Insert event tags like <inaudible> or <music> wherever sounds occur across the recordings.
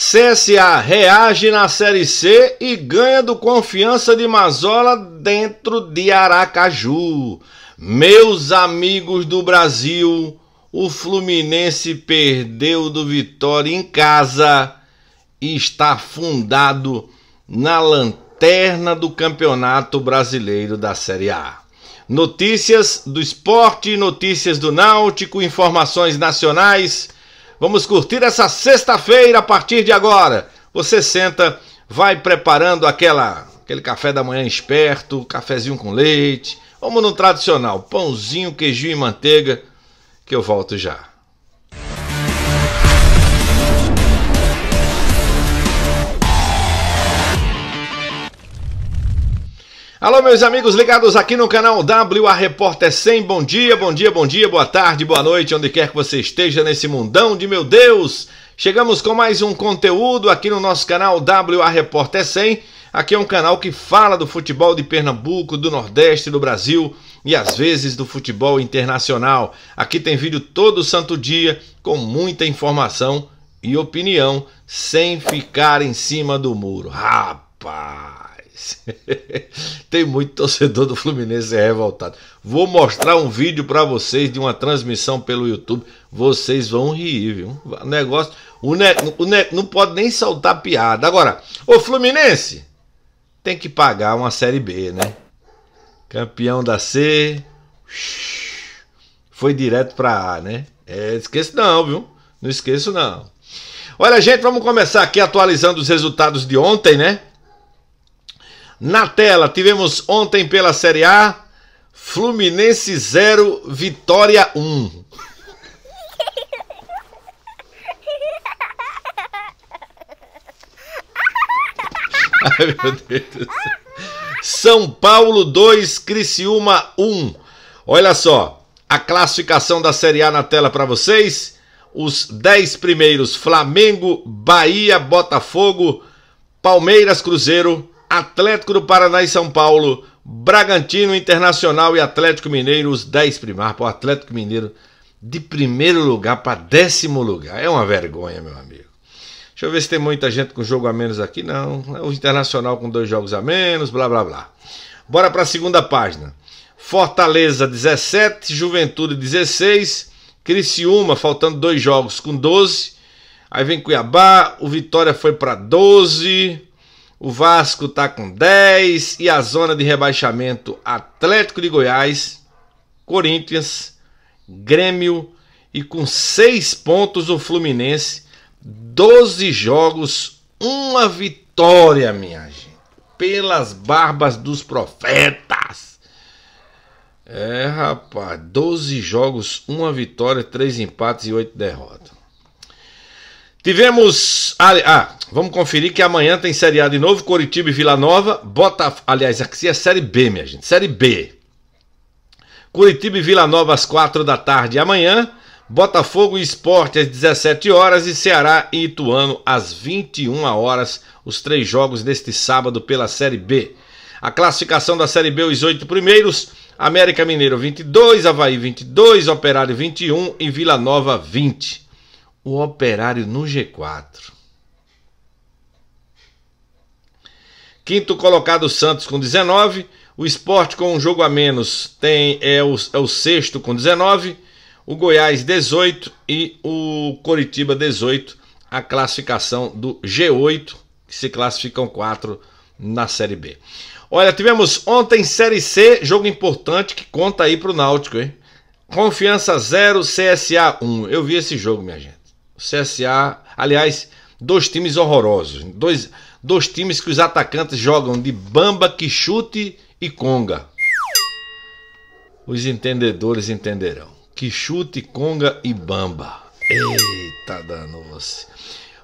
CSA reage na Série C e ganha do confiança de Mazola dentro de Aracaju. Meus amigos do Brasil, o Fluminense perdeu do Vitória em casa e está afundado na lanterna do Campeonato Brasileiro da Série A. Notícias do esporte, notícias do Náutico, informações nacionais Vamos curtir essa sexta-feira a partir de agora. Você senta, vai preparando aquela aquele café da manhã esperto, cafezinho com leite, vamos no tradicional, pãozinho, queijinho e manteiga, que eu volto já. Alô, meus amigos ligados aqui no canal WA Repórter 100. Bom dia, bom dia, bom dia, boa tarde, boa noite, onde quer que você esteja nesse mundão de meu Deus. Chegamos com mais um conteúdo aqui no nosso canal WA Repórter 100. Aqui é um canal que fala do futebol de Pernambuco, do Nordeste, do Brasil e às vezes do futebol internacional. Aqui tem vídeo todo santo dia com muita informação e opinião sem ficar em cima do muro. Rapaz! <laughs> Tem muito torcedor do Fluminense revoltado. Vou mostrar um vídeo para vocês de uma transmissão pelo YouTube. Vocês vão rir, viu? O negócio. O ne, o ne, não pode nem soltar piada. Agora, o Fluminense tem que pagar uma Série B, né? Campeão da C. Foi direto para A, né? É, esqueço não, viu? Não esqueço não. Olha, gente, vamos começar aqui atualizando os resultados de ontem, né? Na tela, tivemos ontem pela Série A, Fluminense 0, Vitória 1. <laughs> Ai, meu Deus do céu. São Paulo 2, Criciúma 1. Olha só, a classificação da Série A na tela para vocês. Os 10 primeiros: Flamengo, Bahia, Botafogo, Palmeiras, Cruzeiro, Atlético do Paraná e São Paulo, Bragantino, Internacional e Atlético Mineiro, os 10 primeiros. o Atlético Mineiro de primeiro lugar para décimo lugar. É uma vergonha, meu amigo. Deixa eu ver se tem muita gente com jogo a menos aqui. Não, é o Internacional com dois jogos a menos, blá blá blá. Bora para a segunda página. Fortaleza 17, Juventude 16, Criciúma faltando dois jogos com 12. Aí vem Cuiabá, o Vitória foi para 12. O Vasco está com 10 e a zona de rebaixamento Atlético de Goiás, Corinthians, Grêmio e com 6 pontos o Fluminense, 12 jogos, uma vitória, minha gente. Pelas barbas dos profetas. É, rapaz, 12 jogos, uma vitória, 3 empates e 8 derrotas. Tivemos. Ah, vamos conferir que amanhã tem Série A de novo, Coritiba e Vila Nova. Bota, aliás, aqui é Série B, minha gente. Série B. Curitiba e Vila Nova às 4 da tarde amanhã. Botafogo e Esporte às 17 horas e Ceará e Ituano às 21 horas, os três jogos neste sábado pela Série B. A classificação da Série B, os oito primeiros, América Mineiro 22, Havaí 22, Operário 21 e Vila Nova 20 o Operário no G4. Quinto colocado Santos com 19. O Esporte com um jogo a menos tem é o, é o sexto com 19. O Goiás 18 e o Coritiba 18. A classificação do G8, que se classificam quatro na Série B. Olha, tivemos ontem Série C, jogo importante que conta aí pro Náutico, hein? Confiança 0, CSA 1. Eu vi esse jogo, minha gente. CSA, aliás, dois times horrorosos, dois, dois times que os atacantes jogam de bamba, que chute e conga. Os entendedores entenderão. Que chute, conga e bamba. Eita danou você.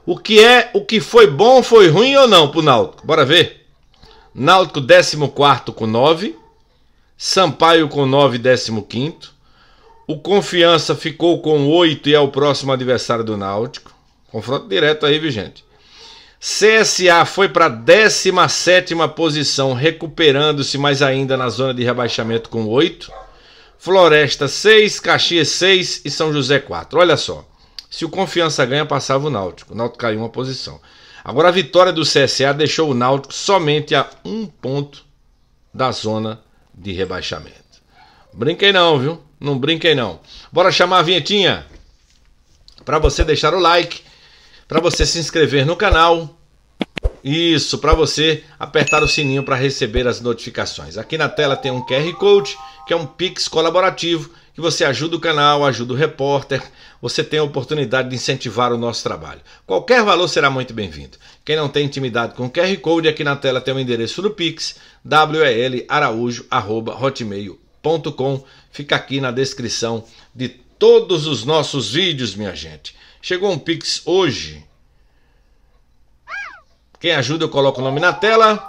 O que é, o que foi bom, foi ruim ou não pro Náutico? Bora ver. Náutico 14 com 9, Sampaio com 9 15 o Confiança ficou com 8 e é o próximo adversário do Náutico. Confronto direto aí, viu, gente? CSA foi para 17 posição, recuperando-se mais ainda na zona de rebaixamento com 8. Floresta 6, Caxias 6 e São José 4. Olha só, se o Confiança ganha, passava o Náutico. O Náutico caiu uma posição. Agora a vitória do CSA deixou o Náutico somente a um ponto da zona de rebaixamento. Brinquei não, viu? Não brinquem não. Bora chamar a vinhetinha. Para você deixar o like, para você se inscrever no canal. Isso, para você apertar o sininho para receber as notificações. Aqui na tela tem um QR Code, que é um Pix colaborativo, que você ajuda o canal, ajuda o repórter, você tem a oportunidade de incentivar o nosso trabalho. Qualquer valor será muito bem-vindo. Quem não tem intimidade com o QR Code, aqui na tela tem o endereço do Pix, welaraújo.hotmail.com.br fica aqui na descrição de todos os nossos vídeos, minha gente. Chegou um Pix hoje. Quem ajuda, eu coloco o nome na tela.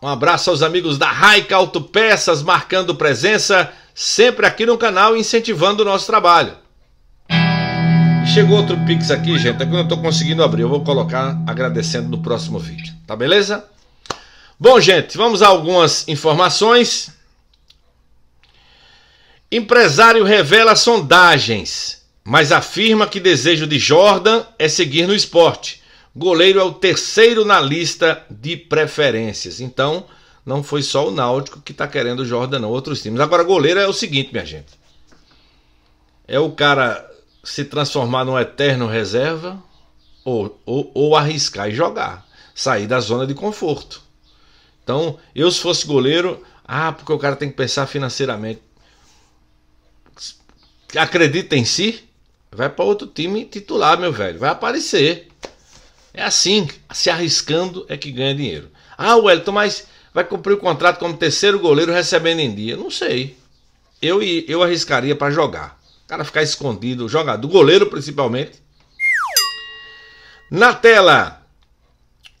Um abraço aos amigos da Raika Autopeças, marcando presença sempre aqui no canal, incentivando o nosso trabalho. Chegou outro Pix aqui, gente, é que eu não estou conseguindo abrir. Eu vou colocar agradecendo no próximo vídeo, tá beleza? Bom, gente, vamos a algumas informações. Empresário revela sondagens, mas afirma que desejo de Jordan é seguir no esporte. Goleiro é o terceiro na lista de preferências. Então, não foi só o Náutico que está querendo o Jordan, não, outros times. Agora, goleiro é o seguinte, minha gente. É o cara se transformar num eterno reserva ou, ou, ou arriscar e jogar. Sair da zona de conforto. Então, eu se fosse goleiro, ah, porque o cara tem que pensar financeiramente acredita em si, vai para outro time titular, meu velho. Vai aparecer. É assim, se arriscando é que ganha dinheiro. Ah, Wellington, mas vai cumprir o contrato como terceiro goleiro recebendo em dia. Não sei. Eu, eu arriscaria para jogar. O cara ficar escondido, jogar do goleiro principalmente. Na tela,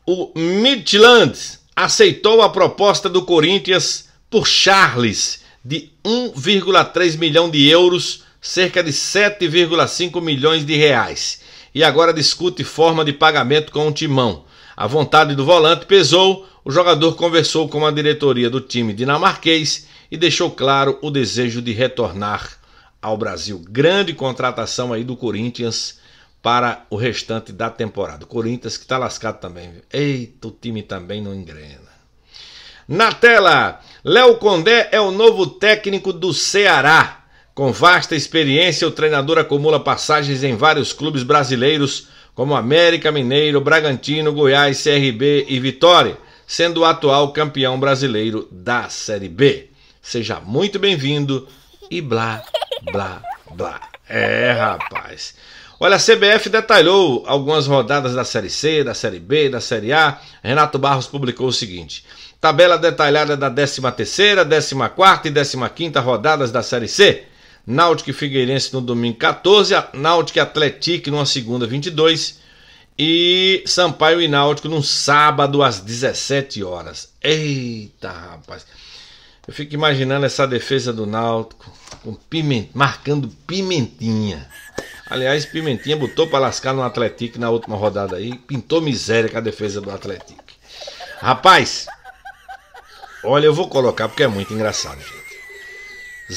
o Midland aceitou a proposta do Corinthians por Charles de 1,3 milhão de euros cerca de 7,5 milhões de reais. E agora discute forma de pagamento com o timão. A vontade do volante pesou, o jogador conversou com a diretoria do time dinamarquês e deixou claro o desejo de retornar ao Brasil. Grande contratação aí do Corinthians para o restante da temporada. O Corinthians que está lascado também. Eita, o time também não engrena. Na tela, Léo Condé é o novo técnico do Ceará. Com vasta experiência, o treinador acumula passagens em vários clubes brasileiros, como América Mineiro, Bragantino, Goiás, CRB e Vitória, sendo o atual campeão brasileiro da Série B. Seja muito bem-vindo e blá, blá, blá. É, rapaz. Olha, a CBF detalhou algumas rodadas da Série C, da Série B, da Série A. Renato Barros publicou o seguinte: tabela detalhada da 13ª, 14ª e 15ª rodadas da Série C. Náutico e Figueirense no domingo 14, Náutico e Atlético numa segunda 22 e Sampaio e Náutico no sábado às 17 horas. Eita, rapaz. Eu fico imaginando essa defesa do Náutico com piment... marcando pimentinha. Aliás, Pimentinha botou para lascar no Atlético na última rodada aí, pintou miséria com a defesa do Atlético. Rapaz, olha, eu vou colocar porque é muito engraçado, gente.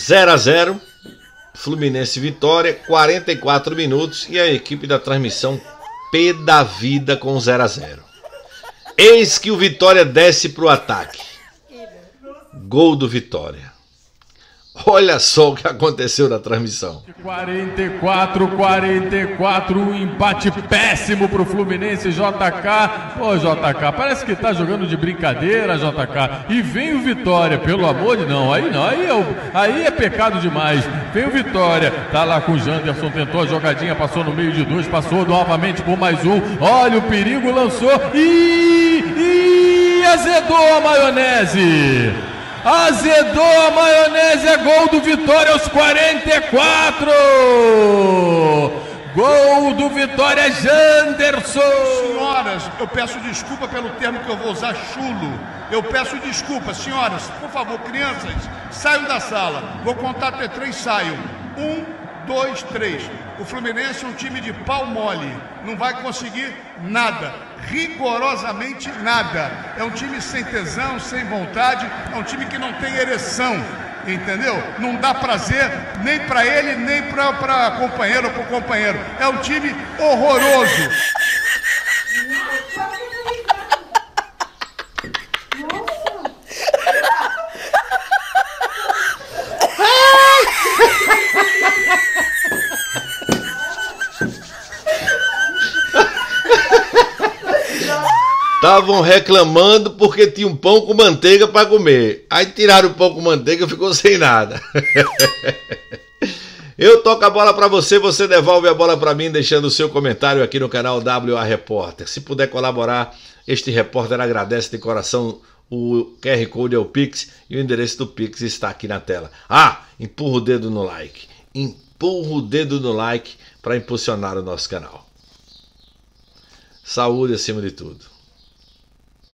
0 a 0 Fluminense Vitória, 44 minutos e a equipe da transmissão P da vida com 0 a 0. Eis que o Vitória desce para o ataque. Gol do Vitória. Olha só o que aconteceu na transmissão. 44, 44, um empate péssimo pro Fluminense, JK. Pô, JK, parece que tá jogando de brincadeira, JK. E vem o Vitória, pelo amor de não, aí não, aí é, aí é pecado demais. Vem o Vitória, tá lá com o Janderson, tentou a jogadinha, passou no meio de dois, passou novamente por mais um. Olha o perigo, lançou e, e azedou a maionese. Azedou a maionese, é gol do Vitória aos 44. Gol do Vitória Janderson. Senhoras, eu peço desculpa pelo termo que eu vou usar, chulo. Eu peço desculpa, senhoras, por favor, crianças, saiam da sala. Vou contar até três, saiam. Um, dois, três. O Fluminense é um time de pau mole, não vai conseguir nada rigorosamente nada. É um time sem tesão, sem vontade, é um time que não tem ereção, entendeu? Não dá prazer nem para ele, nem para companheiro ou para companheiro. É um time horroroso. Estavam reclamando porque tinha um pão com manteiga para comer. Aí tiraram o pão com manteiga e ficou sem nada. <laughs> Eu toco a bola para você, você devolve a bola para mim, deixando o seu comentário aqui no canal WA Repórter. Se puder colaborar, este repórter agradece de coração. O QR Code é o Pix e o endereço do Pix está aqui na tela. Ah, empurra o dedo no like. Empurra o dedo no like para impulsionar o nosso canal. Saúde acima de tudo.